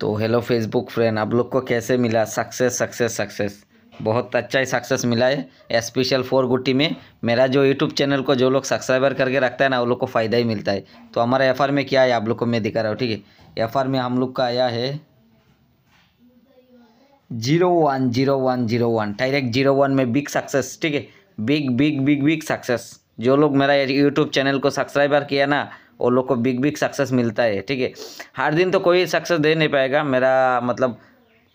तो hello Facebook friend आप लोग को कैसे मिला सक्सेस सक्सेस सक्सेस बहुत अच्छा ही सक्सेस मिला है स्पेशल फोर गुटी में मेरा जो यूट्यूब चैनल को जो लोग सब्सक्राइबर करके रखता है ना वो लोग को फ़ायदा ही मिलता है तो हमारा एफ में क्या है आप लोग को मैं दिखा रहा हूँ ठीक है एफ में हम लोग का आया है zero one zero one zero one direct zero one में बिग सक्सेस ठीक है big big big big success जो लोग मेरा यूट्यूब चैनल को सब्सक्राइबर किया ना वो लोग को बिग बिग सक्सेस मिलता है ठीक है हर दिन तो कोई सक्सेस दे नहीं पाएगा मेरा मतलब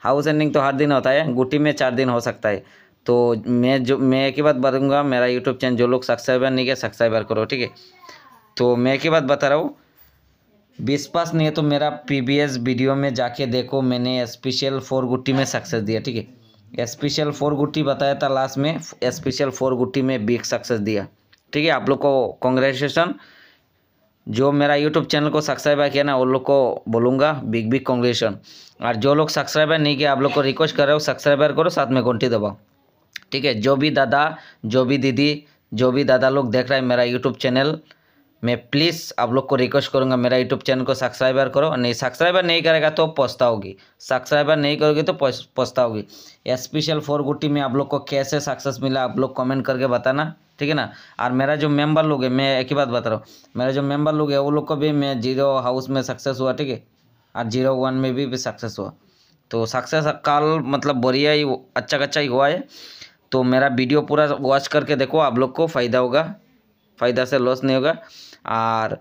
हाउस एंडिंग तो हर दिन होता है गुटी में चार दिन हो सकता है तो मैं जो मैं एक ही बात बताऊँगा मेरा यूट्यूब चैनल जो लोग सब्सक्राइबर नहीं किया सब्सक्राइबर करो ठीक है तो मैं एक ही बात बता रहा हूँ विश्वास नहीं है तो मेरा प्रीवियस वीडियो में जाके देखो मैंने स्पेशल फोर गुट्टी में सक्सेस दिया ठीक है स्पेशल फोर गुट्टी बताया था लास्ट में स्पेशल फोर गुट्टी में बिग सक्सेस दिया ठीक है आप लोग को कॉन्ग्रेचुलेसन जो मेरा यूट्यूब चैनल को सब्सक्राइब किया ना उन लोग को बोलूँगा बिग बिग कॉन्ग्रेशन और जो लोग सब्सक्राइबर नहीं किया आप लोग को रिक्वेस्ट कर रहे हो सब्सक्राइबर करो साथ में घंटी दबाओ ठीक है जो भी दादा जो भी दीदी जो भी दादा लोग देख रहे हैं मेरा यूट्यूब चैनल मैं प्लीज़ आप लोग को रिक्वेस्ट करूँगा मेरा यूट्यूब चैनल को सब्सक्राइबर करो नहीं सब्सक्राइबर नहीं करेगा तो पछताओगी सब्सक्राइबर नहीं करोगी तो पछताओगी स्पेशल फोर गुटी में आप लोग को कैसे सक्सेस मिला आप लोग कमेंट करके बताना ठीक है ना और मेरा जो मेंबर लोग है मैं एक ही बात बता रहा हूँ मेरा जो मेंबर लोग है वो लोग को भी मैं जीरो हाउस में सक्सेस हुआ ठीक है और जीरो वन में भी, भी सक्सेस हुआ तो सक्सेस काल मतलब बढ़िया ही अच्छा कच्चा ही हुआ है तो मेरा वीडियो पूरा वॉच करके देखो आप लोग को फ़ायदा होगा फ़ायदा से लॉस नहीं होगा और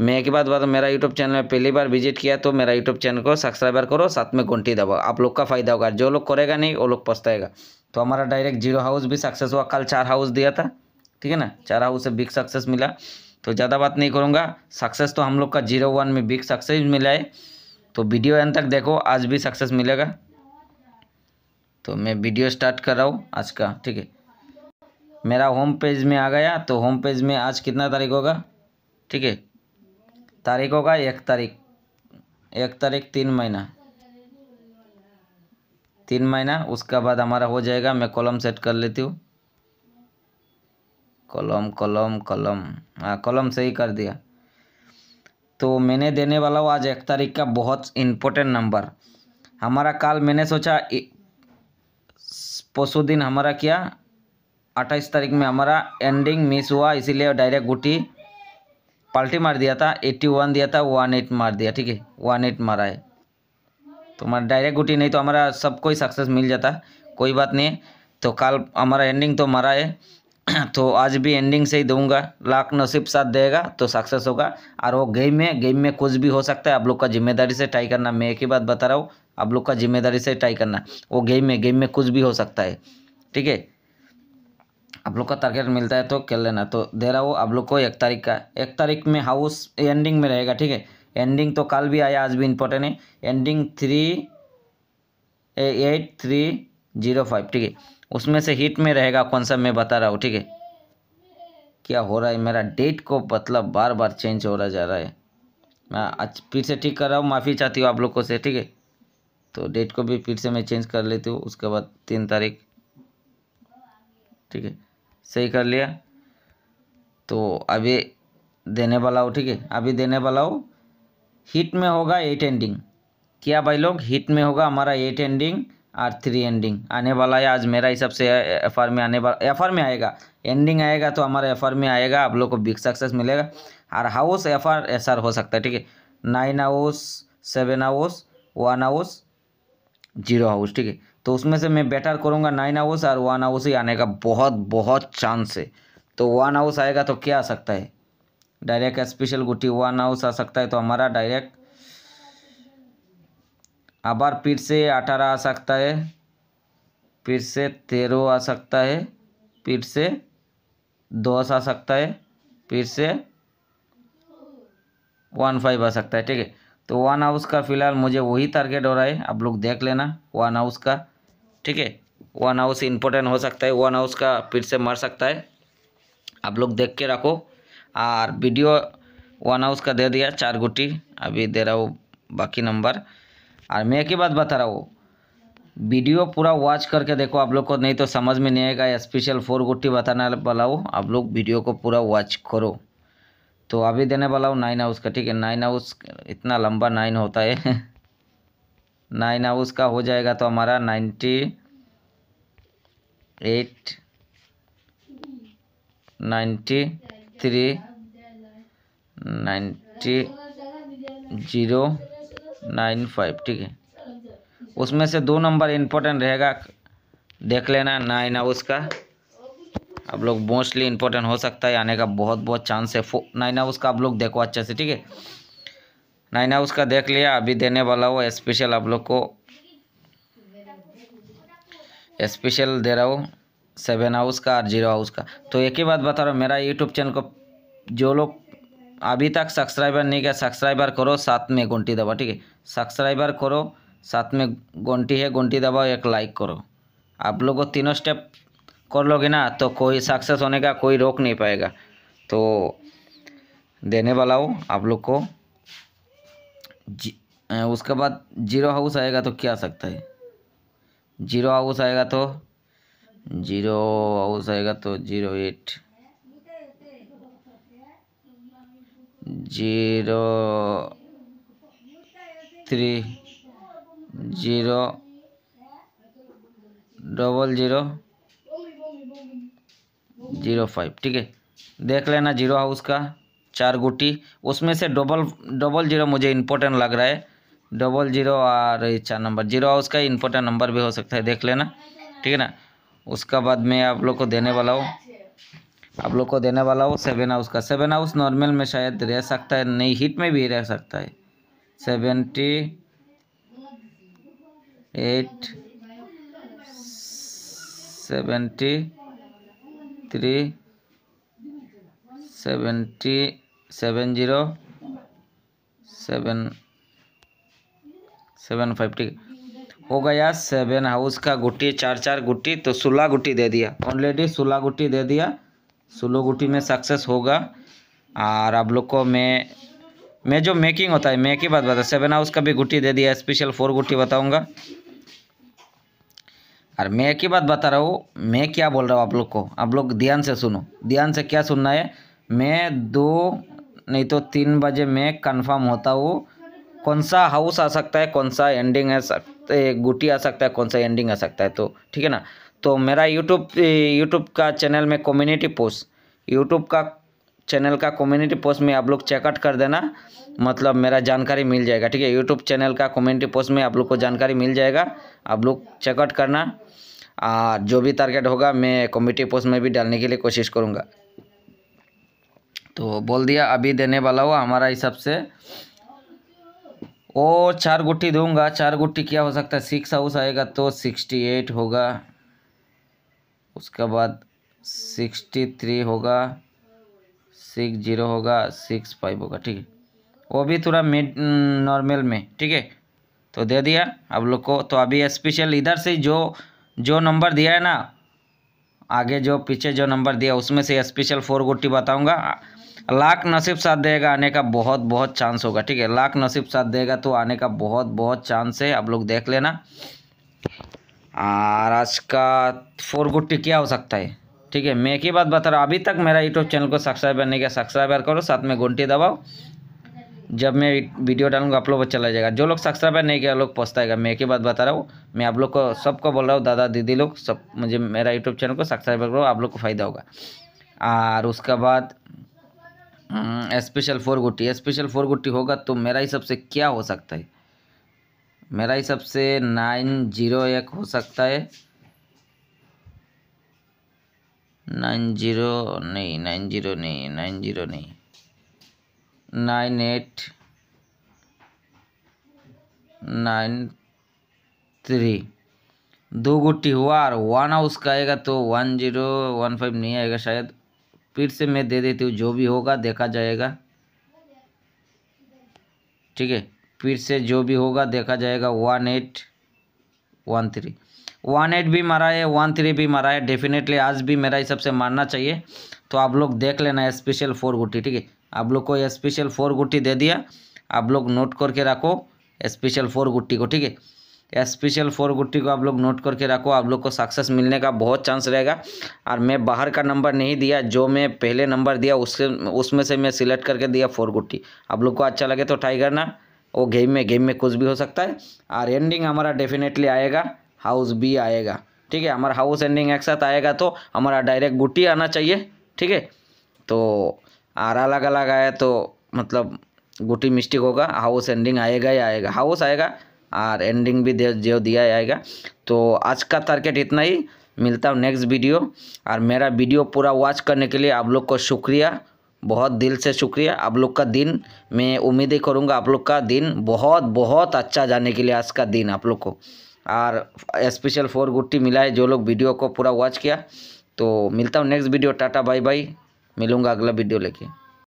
मैं एक बात बात मेरा यूट्यूब चैनल में पहली बार विजिट किया तो मेरा यूट्यूब चैनल को सब्सक्राइबर करो साथ में घंटी दबाओ आप लोग का फ़ायदा होगा जो लोग करेगा नहीं वो लोग पछताएगा तो हमारा डायरेक्ट जीरो हाउस भी सक्सेस हुआ कल चार हाउस दिया था ठीक है ना चार हाउस से बिग सक्सेस मिला तो ज़्यादा बात नहीं करूँगा सक्सेस तो हम लोग का जीरो वन में बिग सक्सेस मिला है तो वीडियो एंड तक देखो आज भी सक्सेस मिलेगा तो मैं वीडियो स्टार्ट कर रहा हूँ आज का ठीक है मेरा होम पेज में आ गया तो होम पेज में आज कितना तारीख होगा ठीक है तारीख होगा एक तारीख एक तारीख तीन महीना तीन महीना उसके बाद हमारा हो जाएगा मैं कॉलम सेट कर लेती हूँ कलम कलम कलम हाँ कलम सही कर दिया तो मैंने देने वाला हूँ आज एक तारीख का बहुत इम्पोर्टेंट नंबर हमारा काल मैंने सोचा परसों दिन हमारा क्या अट्ठाईस तारीख में हमारा एंडिंग मिस हुआ इसीलिए डायरेक्ट गुटी पाल्टी मार दिया था एट्टी वन दिया था वन एट मार दिया ठीक है वन एट मारा है तो हमारा डायरेक्ट गुटी नहीं तो हमारा सबको ही सक्सेस मिल जाता कोई बात नहीं तो कल हमारा एंडिंग तो मारा है तो आज भी एंडिंग से ही दूंगा लाख नसीब साथ देगा तो सक्सेस होगा और वो गेम है गेम में कुछ भी हो सकता है आप लोग का जिम्मेदारी से ट्राई करना मैं एक ही बात बता रहा हूँ आप लोग का जिम्मेदारी से ट्राई करना वो गेम है गेम में कुछ भी हो सकता है ठीक है आप लोग का टारगेट मिलता है तो खेल लेना तो दे रहा हूँ आप लोग को एक तारीख का एक तारीख में हाउस एंडिंग में रहेगा ठीक है एंडिंग तो कल भी आया आज भी इम्पोर्टेंट है ending three eight three zero five ठीक है उसमें से हिट में रहेगा कौन सा मैं बता रहा हूँ ठीक है क्या हो रहा है मेरा डेट को मतलब बार बार चेंज हो रहा जा रहा है मैं आज फिर से ठीक कर रहा हूँ माफ़ी चाहती हूँ आप लोगों से ठीक है तो डेट को भी फिर से मैं चेंज कर लेती हूँ उसके बाद तीन तारीख ठीक है सही कर लिया तो अभी देने वाला हो ठीक है अभी देने वाला हो हिट में होगा एट एंडिंग क्या भाई लोग हिट में होगा हमारा eight ending or three ending आने वाला है आज मेरा हिसाब से एफ आर में आने वाला एफ आर में आएगा एंडिंग आएगा तो हमारा एफ आर में आएगा आप लोग को बिग सक्सेस मिलेगा और house F R S R हो सकता है ठीक है nine house seven house one house zero house ठीक है तो उसमें से मैं बेटर करूँगा नाइन हाउस और वन हाउस ही आने का बहुत बहुत चांस है तो वन हाउस आएगा तो क्या आ सकता है डायरेक्ट स्पेशल गुटी वन हाउस आ सकता है तो हमारा डायरेक्ट आबार फिर से अठारह आ सकता है फिर से तेरह आ सकता है फिर से दस आ सकता है फिर से वन फाइव आ सकता है ठीक है तो वन हाउस का फ़िलहाल मुझे वही टारगेट हो रहा है आप लोग देख लेना वन हाउस का ठीक है वन हाउस इंपॉर्टेंट हो सकता है वन हाउस का फिर से मर सकता है आप लोग देख के रखो और वीडियो वन हाउस का दे दिया चार गुटी अभी दे रहा हूँ बाकी नंबर और मैं एक ही बात बता रहा हूँ वीडियो पूरा वॉच करके देखो आप लोग को नहीं तो समझ में नहीं आएगा स्पेशल फोर गुट्टी बताने वाला हूँ आप लोग वीडियो को पूरा वॉच करो तो अभी देने वाला हूँ नाइन हाउस का ठीक है नाइन हाउस इतना लंबा नाइन होता है नाइन हाउस का हो जाएगा तो हमारा ninety eight ninety three ninety zero nine five ठीक है उसमें से दो नंबर इम्पोर्टेंट रहेगा देख लेना नाइन हाउस का आप लोग मोस्टली इम्पोर्टेंट हो सकता है आने का बहुत बहुत चांस है फो नाइन हाउस का आप लोग देखो अच्छे से ठीक है नाइन हाउस का देख लिया अभी देने वाला हो स्पेशल आप लोग को स्पेशल दे रहा हूँ सेवन हाउस का और जीरो हाउस का तो एक ही बात बता रहा हूँ मेरा यूट्यूब चैनल को जो लोग अभी तक सब्सक्राइबर नहीं किया सब्सक्राइबर करो साथ में घंटी दबाओ ठीक है सब्सक्राइबर करो साथ में घंटी है घंटी दबाओ एक लाइक करो आप लोगों तीनों स्टेप कर लोगे ना तो कोई सक्सेस होने का कोई रोक नहीं पाएगा तो देने वाला हो आप लोग को उसके बाद जीरो हाउस आएगा तो क्या आ सकता है जीरो हाउस आएगा तो जीरो हाउस आएगा तो zero eight zero three zero double zero zero five ठीक है देख लेना जीरो हाउस का चार गुटी उसमें से डबल डबल जीरो मुझे इम्पोर्टेंट लग रहा है डबल जीरो और चार नंबर जीरो हाउस का इम्पोर्टेंट नंबर भी हो सकता है देख लेना ठीक है ना उसका बाद मैं आप लोग को देने वाला हूँ आप लोग को देने वाला हो सेवन हाउस का सेवन हाउस नॉर्मल में शायद रह सकता है नहीं हिट में भी रह सकता है seventy eight seventy three seventy seven zero seven seven five हो गया सेवन हाउस का गुट्टी चार चार गुट्टी तो सोलह गुट्टी दे दिया ऑलरेडी सोलह गुट्टी दे दिया सोलो गुटी में सक्सेस होगा और आप लोग को मैं मैं जो मेकिंग होता है मैं ही बात बता सेवन हाउस का भी गुटी दे दिया स्पेशल फोर गुटी बताऊंगा और मैं ही बात बता रहा हूँ मैं क्या बोल रहा हूँ आप लोग को आप लोग ध्यान से सुनो ध्यान से क्या सुनना है मैं दो नहीं तो तीन बजे मैं कन्फर्म होता हूँ कौन सा हाउस आ सकता है कौन सा एंडिंग आ सकता है गुटी आ सकता है कौन सा एंडिंग आ सकता है तो ठीक है ना तो मेरा यूट्यूब यूट्यूब का चैनल में कम्युनिटी पोस्ट यूट्यूब का चैनल का कम्युनिटी पोस्ट में आप लोग चेकआउट कर देना मतलब मेरा जानकारी मिल जाएगा ठीक है यूट्यूब चैनल का कम्युनिटी पोस्ट में आप लोग को जानकारी मिल जाएगा आप लोग चेकआउट करना और जो भी टारगेट होगा मैं कम्युनिटी पोस्ट में भी डालने के लिए कोशिश करूँगा तो बोल दिया अभी देने वाला हुआ हमारा हिसाब से और चार गुट्टी दूंगा चार गुट्टी क्या हो सकता है सिक्स हाउस आएगा तो सिक्सटी एट होगा उसके बाद सिक्सटी थ्री होगा सिक्स जीरो होगा सिक्स फाइव होगा ठीक है वो भी थोड़ा मिड नॉर्मल mm, में ठीक है तो दे दिया आप लोग को तो अभी स्पेशल इधर से जो जो नंबर दिया है ना आगे जो पीछे जो नंबर दिया उसमें से स्पेशल फोर गोटी बताऊंगा लाख नसीब साथ देगा आने का बहुत बहुत चांस होगा ठीक है लाख नसीब साथ देगा तो आने का बहुत बहुत चांस है आप लोग देख लेना और आज का फोर गुट्टी क्या हो सकता है ठीक है मैं की बात बता रहा अभी तक मेरा यूट्यूब चैनल को सब्सक्राइब नहीं किया सब्सक्राइबर करो साथ में घंटी दबाओ जब मैं वीडियो डालूंगा आप लोग चला जाएगा जो लोग सब्सक्राइबर नहीं किया लोग पहुँचताएगा मैं की बात बता रहा हूँ मैं आप लोग को सबको बोल रहा हूँ दादा दीदी लोग सब मुझे मेरा यूट्यूब चैनल को सब्सक्राइबर करो आप लोग को फ़ायदा होगा और उसका बाद स्पेशल हम्म, फोर गुट्टी स्पेशल फोर गुट्टी होगा तो मेरा हिसाब से क्या हो सकता है मेरा हिसाब से नाइन जीरो एक हो सकता है नाइन जीरो नहीं नाइन जीरो नहीं नाइन जीरो नहीं नाइन एट नाइन थ्री दो गुट्टी हुआ और वन हाउस का आएगा तो वन जीरो वन फाइव नहीं आएगा शायद फिर से मैं दे देती हूँ जो भी होगा देखा जाएगा ठीक है फिर से जो भी होगा देखा जाएगा one eight one three one eight भी मारा है वन थ्री भी मारा है डेफिनेटली आज भी मेरा हिसाब से मारना चाहिए तो आप लोग देख लेना स्पेशल फोर गुटी ठीक है आप लोग को स्पेशल फोर गुटी दे दिया आप लोग नोट करके रखो स्पेशल फोर गुट्टी को ठीक है स्पेशल फोर गुट्टी को आप लोग नोट करके रखो आप लोग को सक्सेस मिलने का बहुत चांस रहेगा और मैं बाहर का नंबर नहीं दिया जो मैं पहले नंबर दिया उससे उसमें से मैं सिलेक्ट करके दिया फोर गुट्टी आप लोग को अच्छा लगे तो ट्राई करना वो गेम में गेम में कुछ भी हो सकता है और एंडिंग हमारा डेफिनेटली आएगा हाउस बी आएगा ठीक है हमारा हाउस एंडिंग एक साथ आएगा तो हमारा डायरेक्ट गुटी आना चाहिए ठीक है तो आर अलग अलग आया तो मतलब गुटी मिस्टेक होगा हाउस एंडिंग आएगा ही आएगा हाउस आएगा और एंडिंग भी दे जो दिया जाएगा तो आज का टारगेट इतना ही मिलता हूँ नेक्स्ट वीडियो और मेरा वीडियो पूरा वॉच करने के लिए आप लोग को शुक्रिया बहुत दिल से शुक्रिया आप लोग का दिन मैं उम्मीद ही करूँगा आप लोग का दिन बहुत बहुत अच्छा जाने के लिए आज का दिन आप लोग को और स्पेशल फोर गुट्टी मिला है जो लोग वीडियो को पूरा वॉच किया तो मिलता हूँ next video tata bye bye मिलूँगा अगला वीडियो लेके